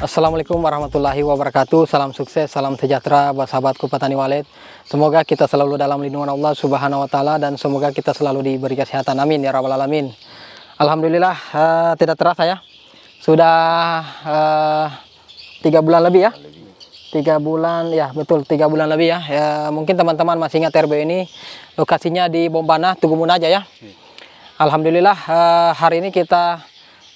Assalamualaikum warahmatullahi wabarakatuh. Salam sukses, salam sejahtera buat sahabatku petani walet. Semoga kita selalu dalam lindungan Allah Subhanahu wa taala dan semoga kita selalu diberi kesehatan. Amin ya rabbal alamin. Alhamdulillah uh, tidak terasa ya. Sudah eh, tiga bulan lebih ya. Tiga bulan ya betul tiga bulan lebih ya. ya mungkin teman-teman masih ingat RB ini lokasinya di Bombana Tugumun aja ya. Iya. Alhamdulillah uh, hari ini kita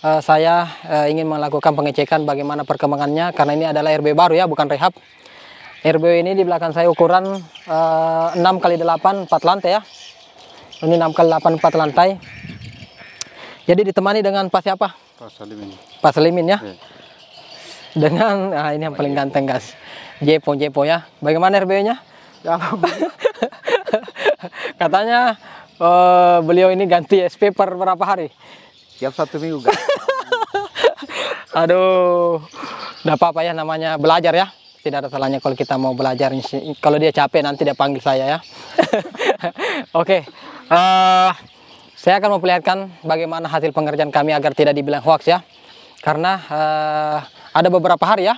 Eh, saya uh, ingin melakukan pengecekan bagaimana perkembangannya karena ini adalah RB baru ya, bukan rehab. RB ini di belakang saya ukuran uh, eh, 6 kali 8 4 lantai ya. Ini 6 kali 8 4 lantai. Jadi ditemani dengan pas siapa? Pak Salimin. Pak Salimin ya. Iya. Dengan nah ini yang paling ganteng guys. Jepo Jepo ya. Bagaimana RB-nya? Ya, Katanya uh, beliau ini ganti SP per berapa hari? Tiap satu minggu guys aduh tidak apa-apa ya namanya belajar ya tidak ada salahnya kalau kita mau belajar kalau dia capek nanti dia panggil saya ya oke okay. uh, eh, saya akan memperlihatkan bagaimana hasil pengerjaan kami agar tidak dibilang hoax ya karena uh, ada beberapa hari ya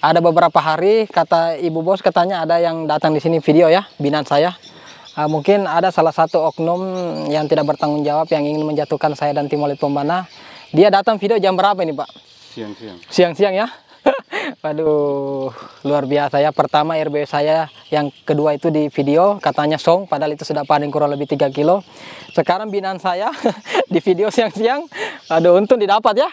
ada beberapa hari kata ibu bos katanya ada yang datang di sini video ya binan saya uh, mungkin ada salah satu oknum yang tidak bertanggung jawab yang ingin menjatuhkan saya dan tim oleh pembana. Dia datang video jam berapa ini Pak? Siang-siang. Siang-siang ya. Waduh, luar biasa ya. Pertama RB saya yang kedua itu di video katanya song, padahal itu sudah panen kurang lebih 3 kilo. Sekarang binaan saya di video siang-siang, aduh untung didapat ya.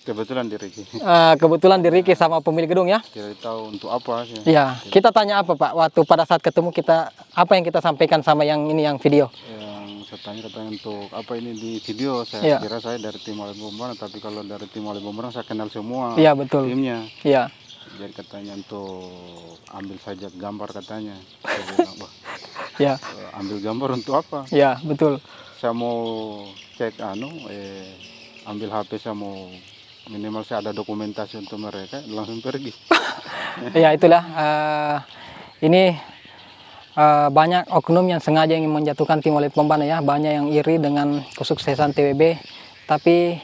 Kebetulan di Riki. Uh, ah, kebetulan di Riki sama pemilik gedung ya. Kita tahu untuk apa sih. Ya, kita tanya apa Pak? Waktu pada saat ketemu kita apa yang kita sampaikan sama yang ini yang video? Ya saya tanya katanya untuk apa ini di video saya ya. kira saya dari tim Wali Bomberang tapi kalau dari tim Wali Bomberang saya kenal semua ya, betul. timnya ya. jadi katanya untuk ambil saja gambar katanya ya. ambil gambar untuk apa ya betul saya mau cek anu eh, ambil HP saya mau minimal saya ada dokumentasi untuk mereka langsung pergi ya itulah uh, ini Eh, banyak oknum yang sengaja ingin menjatuhkan tim oleh Pomban ya banyak yang iri dengan kesuksesan TWB tapi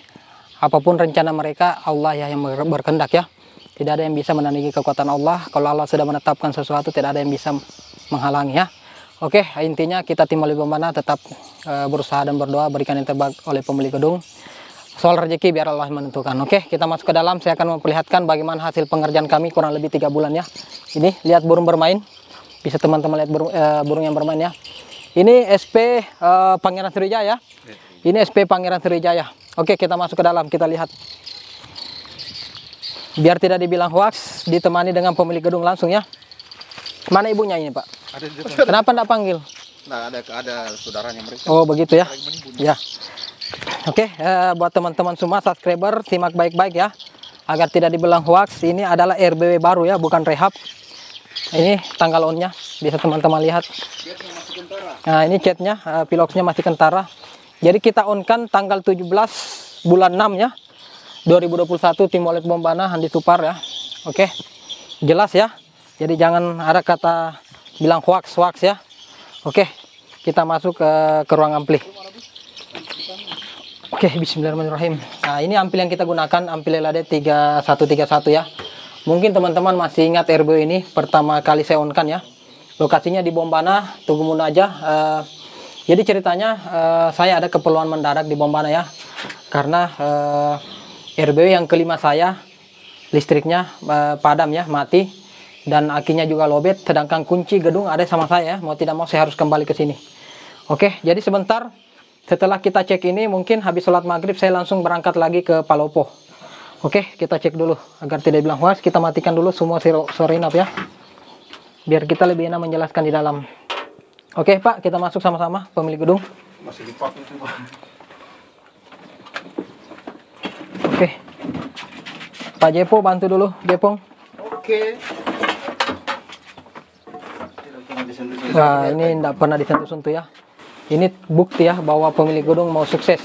apapun rencana mereka Allah ya yang berkehendak ya tidak ada yang bisa menandingi kekuatan Allah kalau Allah sudah menetapkan sesuatu tidak ada yang bisa menghalangi ya oke intinya kita tim oleh pembana tetap eh, berusaha dan berdoa berikan yang terbaik oleh pemilik gedung soal rezeki biar Allah menentukan. Oke, kita masuk ke dalam. Saya akan memperlihatkan bagaimana hasil pengerjaan kami kurang lebih tiga bulan ya. Ini lihat burung bermain bisa teman-teman lihat burung, uh, burung yang bermain ya ini SP uh, eh, Pangeran Sriwijaya ini SP Pangeran Sriwijaya oke kita masuk ke dalam kita lihat biar tidak dibilang hoax ditemani dengan pemilik gedung langsung ya mana ibunya ini pak ada di depan. kenapa tidak panggil nah, ada ada saudaranya mereka oh begitu ya ya oke uh, buat teman-teman semua subscriber simak baik-baik ya agar tidak dibilang hoax ini adalah RBW baru ya bukan rehab ini tanggal onnya bisa teman-teman lihat nah ini catnya uh, piloxnya masih kentara jadi kita onkan tanggal 17 bulan 6 ya 2021 tim oleh Bombana Handi Supar ya oke jelas ya jadi jangan ada kata bilang hoax hoax ya oke kita masuk ke, eh, ke ruang ampli oke bismillahirrahmanirrahim nah ini ampli yang kita gunakan ampli LAD 3131 ya Mungkin teman-teman masih ingat RBO ini pertama kali saya unkan ya. Lokasinya di Bombana, Tugu munajah. Eh, uh, jadi ceritanya uh, saya ada keperluan mendadak di Bombana ya. Karena uh, eh, RBO yang kelima saya listriknya uh, padam ya, mati dan akinya juga lobet sedangkan kunci gedung ada sama saya ya. mau tidak mau saya harus kembali ke sini. Oke, jadi sebentar setelah kita cek ini mungkin habis sholat maghrib saya langsung berangkat lagi ke Palopo. Oke, kita cek dulu agar tidak bilang hoax. Kita matikan dulu semua sorin up ya. Biar kita lebih enak menjelaskan di dalam. Oke, Pak, kita masuk sama-sama pemilik gedung. Masih dipak itu, Pak. Oke. Pak Jepo bantu dulu, Jepong. Oke. Nah, ini tidak pernah disentuh-sentuh ya. Ini bukti ya bahwa pemilik gedung mau sukses.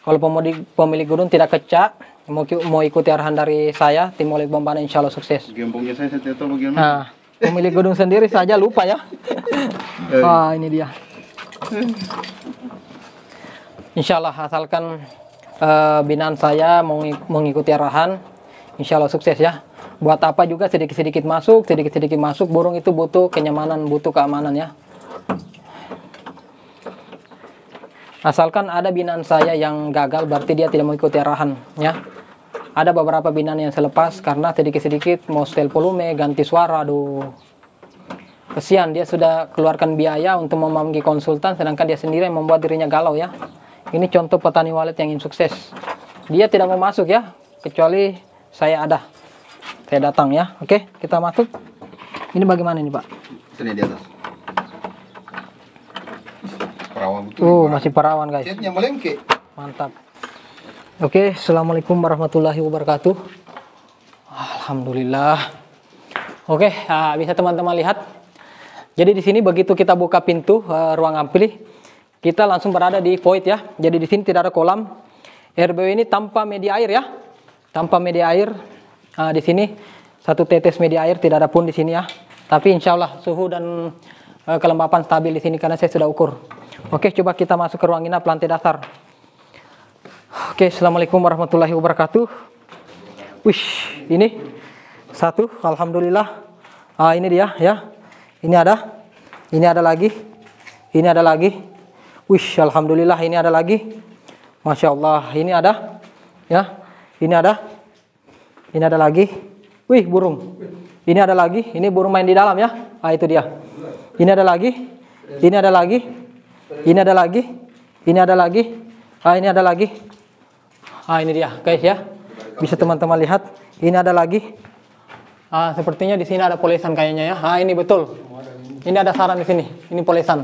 Kalau pemilik, pemilik gedung tidak kecak, mau mau ikuti arahan dari saya tim oleh Bombana insya Allah sukses gembongnya saya saya tahu bagaimana nah pemilik gedung sendiri saja lupa ya eh. wah ini dia insya Allah asalkan uh, binaan saya mengikuti arahan insya Allah sukses ya buat apa juga sedikit-sedikit masuk sedikit-sedikit masuk burung itu butuh kenyamanan butuh keamanan ya asalkan ada binan saya yang gagal berarti dia tidak mengikuti arahan ya ada beberapa binaan yang saya lepas karena sedikit-sedikit mau setel volume, ganti suara, aduh. Kesian, dia sudah keluarkan biaya untuk memanggil konsultan, sedangkan dia sendiri yang membuat dirinya galau ya. Ini contoh petani walet yang sukses. Dia tidak mau masuk ya, kecuali saya ada. Saya datang ya. Oke, kita masuk. Ini bagaimana ini Pak? Sini di atas. Perawan betul. uh, oh, masih perawan guys. melengke. Mantap. Oke, okay, assalamualaikum warahmatullahi wabarakatuh. Alhamdulillah. Oke, okay, uh, bisa teman-teman lihat. Jadi di sini begitu kita buka pintu uh, ruang ampli, kita langsung berada di void ya. Jadi di sini tidak ada kolam. RBW ini tanpa media air ya, tanpa media air. Uh, di sini satu tetes media air tidak ada pun di sini ya. Tapi insya Allah suhu dan uh, kelembapan stabil di sini karena saya sudah ukur. Oke, okay, coba kita masuk ke ruang inap lantai dasar. Oke, assalamualaikum warahmatullahi wabarakatuh. Wish, ini satu, alhamdulillah. Ah, ini dia ya. Ini ada, ini ada lagi, ini ada lagi. Wish, alhamdulillah, ini ada lagi. Masya Allah, ini ada, ya, ini ada, ini ada lagi. Wih, burung. Ini ada lagi, ini burung main di dalam ya. Ah, itu dia. Ini ada lagi, ini ada lagi, ini ada lagi, ini ada lagi. Ah, ini ada lagi ah ini dia guys ya bisa teman-teman lihat ini ada lagi ah sepertinya di sini ada polesan kayaknya ya ah ini betul ini ada saran di sini ini polesan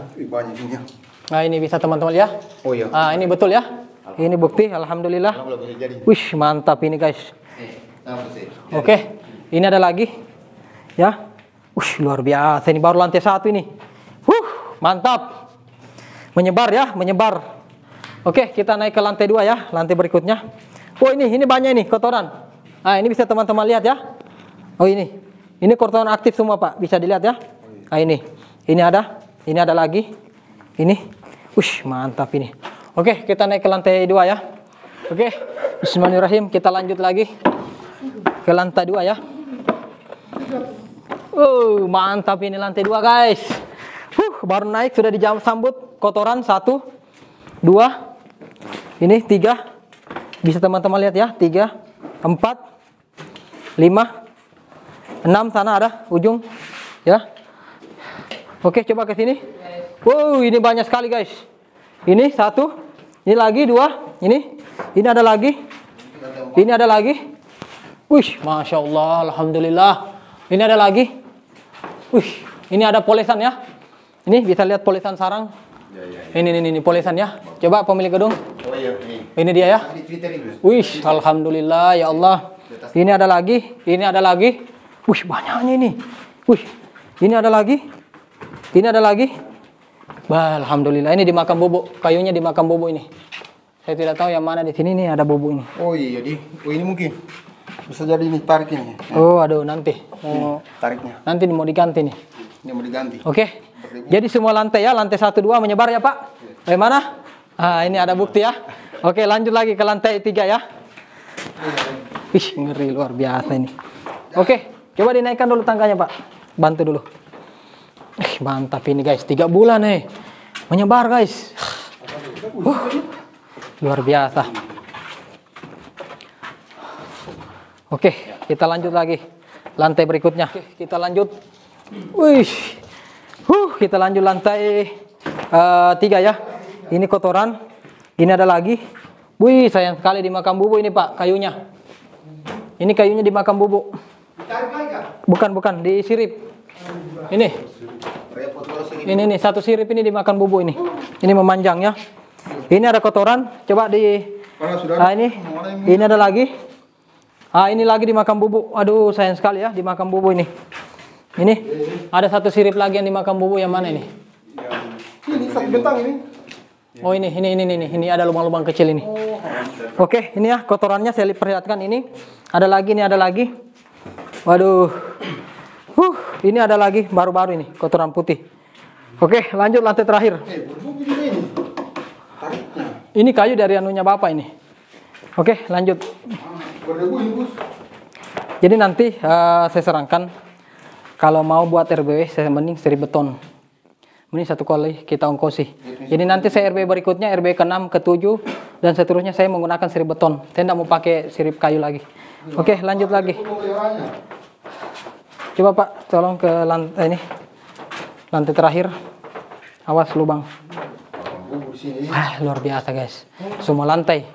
nah ini bisa teman-teman lihat. oh iya ah ini betul ya ini bukti alhamdulillah Wih mantap ini guys eh, oke okay. ini ada lagi ya Wih luar biasa ini baru lantai satu ini. Huh, mantap. Menyebar ya, menyebar. Oke, kita naik ke lantai dua ya, lantai berikutnya. Oh ini, ini banyak ini kotoran. Ah ini bisa teman-teman lihat ya. Oh ini, ini kotoran aktif semua pak, bisa dilihat ya. Ah ini, ini ada, ini ada lagi, ini. Ush mantap ini. Oke, kita naik ke lantai dua ya. Oke, Bismillahirrahmanirrahim, kita lanjut lagi ke lantai dua ya. Oh mantap ini lantai dua guys. Huh, baru naik sudah dijam sambut kotoran satu, dua, ini tiga, bisa teman-teman lihat ya, tiga, empat, lima, enam sana ada ujung, ya. Oke, coba ke sini. Wow, ini banyak sekali guys. Ini satu, ini lagi dua, ini, ini ada lagi, ini ada lagi. Wih, masya Allah, alhamdulillah. Ini ada lagi. Wih, ini ada polesan ya. Ini bisa lihat polesan sarang Ya, ya, ya, Ini, ini, ini, polisan ya. Coba pemilik gedung. Oh, ya, ini. ini dia ya. Wih, alhamdulillah ya Allah. Ini ada lagi, ini ada lagi. Wih, banyaknya ini. Wih, ini ada lagi. Ini ada lagi. Wah, alhamdulillah ini makam bobo. Kayunya makam bobo ini. Saya tidak tahu yang mana di sini nih ada bobo ini. Oh iya, di. Oh ini mungkin bisa jadi ini tarik ini. Oh, aduh nanti. Oh, tariknya. Nanti mau diganti nih. Ini mau diganti. Oke. Okay. Jadi semua lantai ya, lantai 1 2 menyebar ya, Pak. Bagaimana? Eh, ah, ini ada bukti ya. Oke, lanjut lagi ke lantai 3 ya. Ih, ngeri luar biasa ini. Oke, coba dinaikkan dulu tangganya, Pak. Bantu dulu. Eh, mantap ini guys, tiga bulan nih. Eh. Menyebar guys. Uh, luar biasa. Oke, kita lanjut lagi lantai berikutnya. Oke, kita lanjut. Wih, Huh, kita lanjut lantai uh, tiga ya. Ini kotoran. Ini ada lagi. Wih, sayang sekali dimakan bubuk ini Pak kayunya. Ini kayunya dimakan bubuk. Bukan bukan di sirip. Ini. Ini nih satu sirip ini dimakan bubuk ini. Ini memanjang ya. Ini ada kotoran. Coba di. Nah ini. Ini ada lagi. Ah ini lagi dimakan bubuk. Aduh sayang sekali ya dimakan bubuk ini. Ini? Ada satu sirip lagi yang dimakan bubu yang mana ini? Ini satu betang ini. Oh ini, ini, ini, ini, ini ada lubang-lubang kecil ini. Oh. Oke, ini ya kotorannya saya perlihatkan ini. Ada lagi, ini ada lagi. Waduh, huh, ini ada lagi baru-baru ini kotoran putih. Oke, lanjut lantai terakhir. Eh, ini kayu dari anunya bapak ini. Oke, lanjut. Ah, Jadi nanti uh, saya serangkan kalau mau buat RBW saya mending seri beton mending satu kali kita ongkosi jadi nanti saya RB berikutnya RB ke-6 ke-7 dan seterusnya saya menggunakan seri beton saya tidak mau pakai sirip kayu lagi oke okay, lanjut lagi coba pak tolong ke lantai eh, ini lantai terakhir awas lubang Wah, luar biasa guys semua lantai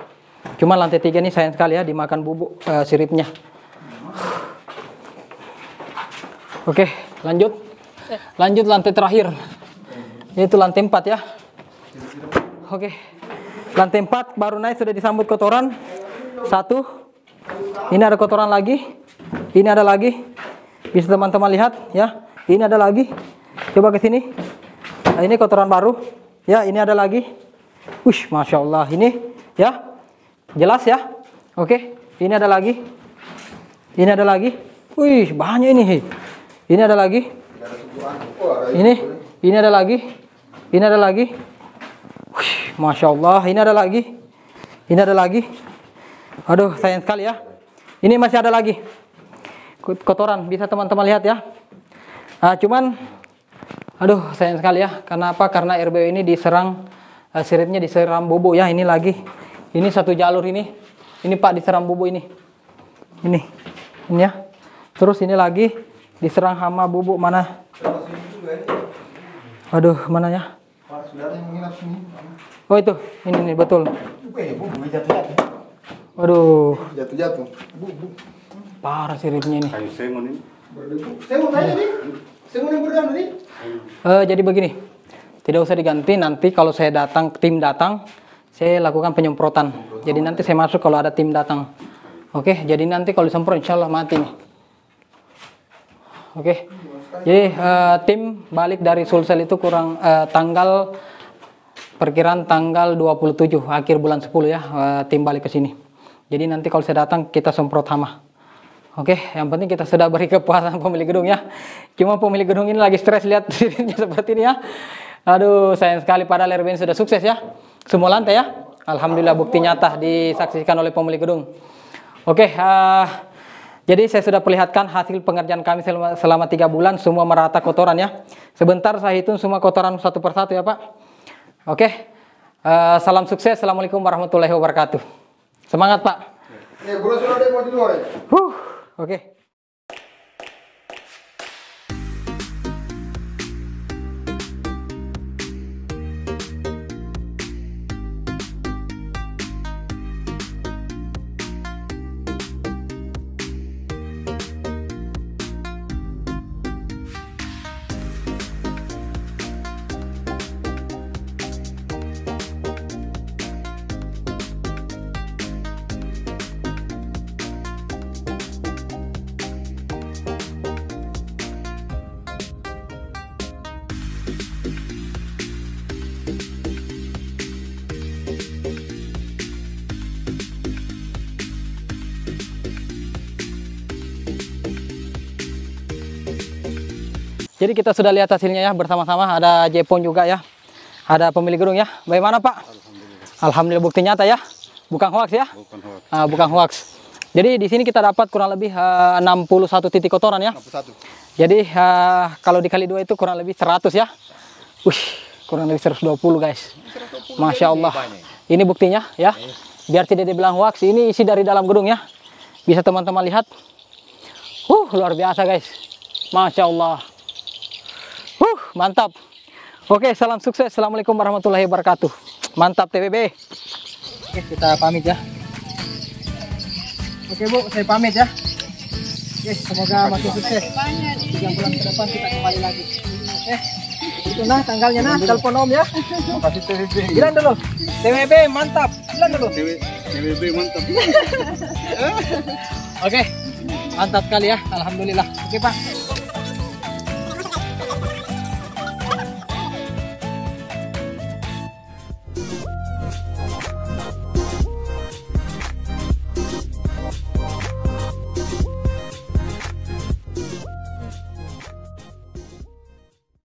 cuma lantai tiga ini sayang sekali ya dimakan bubuk uh, siripnya Oke, lanjut. Lanjut lantai terakhir. itu lantai 4 ya. Oke. Lantai 4 baru naik sudah disambut kotoran. Satu. Ini ada kotoran lagi. Ini ada lagi. Bisa teman-teman lihat ya. Ini ada lagi. Coba ke sini. Nah, ini kotoran baru. Ya, ini ada lagi. Wih, Masya Allah. Ini ya. Jelas ya. Oke. Ini ada lagi. Ini ada lagi. Wih, banyak ini. Ini ada lagi. Ini, ini ada lagi. Ini ada lagi. Wih, Masya Allah, ini ada lagi. Ini ada lagi. Aduh, sayang sekali ya. Ini masih ada lagi. Kotoran, bisa teman-teman lihat ya. Nah, cuman, aduh, sayang sekali ya. Kenapa? Karena RBW ini diserang, uh, siripnya diserang bobo ya. Ini lagi. Ini satu jalur ini. Ini Pak diserang bobo ini. Ini. Ini ya. Terus ini lagi diserang hama bubuk mana aduh mana ya oh itu ini nih betul aduh jatuh-jatuh parah siripnya ini uh, jadi begini tidak usah diganti nanti kalau saya datang tim datang saya lakukan penyemprotan jadi nanti saya masuk kalau ada tim datang oke jadi nanti kalau disemprot insya Allah mati nih Oke. Okay. Jadi uh, tim balik dari Sulsel itu kurang uh, tanggal perkiraan tanggal 27 akhir bulan 10 ya uh, tim balik ke sini. Jadi nanti kalau saya datang kita semprot hama. Oke, okay, yang penting kita sudah beri kepuasan pemilik gedung ya. Cuma pemilik gedung ini lagi stres lihat dirinya seperti ini ya. Aduh, sayang sekali para Lerwin sudah sukses ya. Semua lantai ya. Alhamdulillah bukti nyata disaksikan oleh pemilik gedung. Oke, okay, uh, jadi saya sudah perlihatkan hasil pengerjaan kami selama, selama 3 bulan semua merata kotoran ya. Sebentar saya hitung semua kotoran satu persatu ya Pak. Oke, uh, salam sukses. Assalamualaikum warahmatullahi wabarakatuh. Semangat Pak. Ya, gue sudah di luar ya. Huh, oke. Okay. Jadi kita sudah lihat hasilnya ya bersama-sama ada Jepun juga ya. Ada pemilik gedung ya. Bagaimana Pak? Alhamdulillah. Alhamdulillah bukti nyata ya. Bukan hoax ya? Bukan hoax. Uh, bukan hoax. Jadi di sini kita dapat kurang lebih eh, uh, 61 titik kotoran ya. 61. Jadi uh, kalau dikali dua itu kurang lebih 100 ya. Wih, kurang lebih 120 guys. 120 Masya ya, Allah. Ini buktinya ya. Iya. Biar tidak dibilang hoax, ini isi dari dalam gedung ya. Bisa teman-teman lihat. Uh, luar biasa guys. Masya Allah mantap. Oke, salam sukses. Assalamualaikum warahmatullahi wabarakatuh. Mantap TBB. Oke, kita pamit ya. Oke, Bu, saya pamit ya. Yes, semoga makin sukses. Tiga bulan ke depan kita kembali lagi. Oke. Itu nah tanggalnya nah, telepon Om ya. Makasih Bilang dulu. TBB mantap. Bilang dulu. TBB mantap. Oke. Mantap kali ya. Alhamdulillah. Oke, Pak.